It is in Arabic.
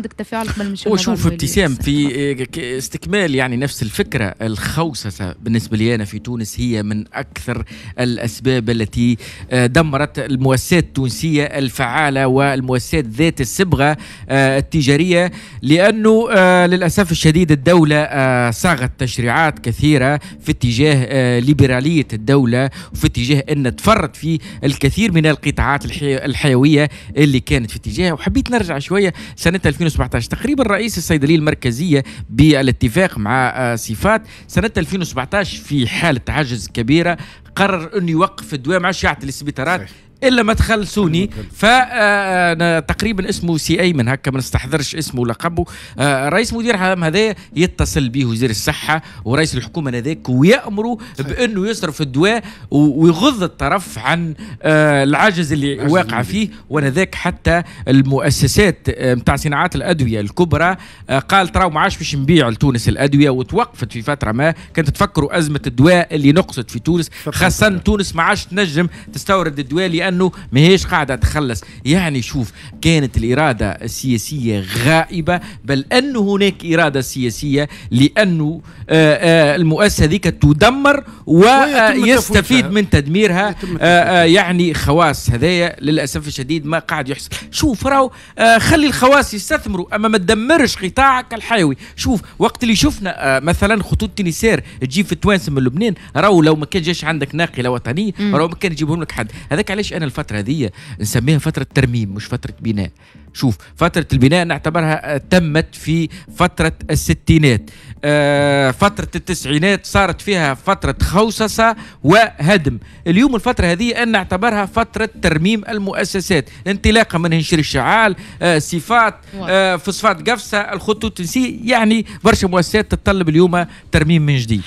عندك تفاعل قبل ما نمشيو وشوف ابتسام في إيه، استكمال يعني نفس الفكره الخوسسه بالنسبه لي انا في تونس هي من اكثر الاسباب التي آه، دمرت المؤسسات التونسيه الفعاله والمؤسسات ذات الصبغه آه، التجاريه لانه آه، للاسف الشديد الدوله صاغت تشريعات كثيره في اتجاه ليبراليه الدوله وفي اتجاه ان تفرط في الكثير من القطاعات الحيويه اللي كانت في اتجاهها وحبيت نرجع شويه سنه 2000 2017 تقريبا رئيس الصيدليه المركزيه بالاتفاق مع آه، صفات سنه 2017 في حاله عجز كبيره قرر انه يوقف الدواء ما عادش يعطي الا ما تخلصوني فتقريبا اسمه سي اي من هكا ما نستحضرش اسمه ولقبه آه، رئيس مدير عام هذا يتصل به وزير الصحه ورئيس الحكومه هذاك ويامره بانه يصرف الدواء ويغض الطرف عن آه، العجز اللي واقع فيه وهذاك حتى المؤسسات نتاع آه، صناعات الادويه الكبرى قال ترى ما عادش باش نبيع لتونس الادويه وتوقفت في فتره ما كانت تفكروا ازمه الدواء اللي نقصت في تونس خاصه سن تونس ما عادش تنجم تستورد الدواء لانه ماهيش قاعده تخلص يعني شوف كانت الاراده السياسيه غائبه بل ان هناك اراده سياسيه لانه آه، آه، المؤسسه ذيك تدمر ويستفيد آه، من تدميرها يعني خواص هذايا للاسف الشديد ما قاعد يحصل شوف راهو خلي الخواص يستثمروا اما ما تدمرش قطاعك الحيوي شوف وقت اللي شفنا مثلا خطوط تنسير تجي في التوانسه من لبنان راهو لو ما كان جاش عندك ناقله وطنيه راهو ما كان يجيبهم لك حد هذاك علاش انا الفتره هذه نسميها فتره ترميم مش فتره بناء شوف فترة البناء نعتبرها تمت في فترة الستينات آه، فترة التسعينات صارت فيها فترة خوصصة وهدم اليوم الفترة هذه أن نعتبرها فترة ترميم المؤسسات انطلاقا من هنشير الشعال آه، صفات آه، فصفات قفصة الخطوط يعني برشا مؤسسات تتطلب اليوم ترميم من جديد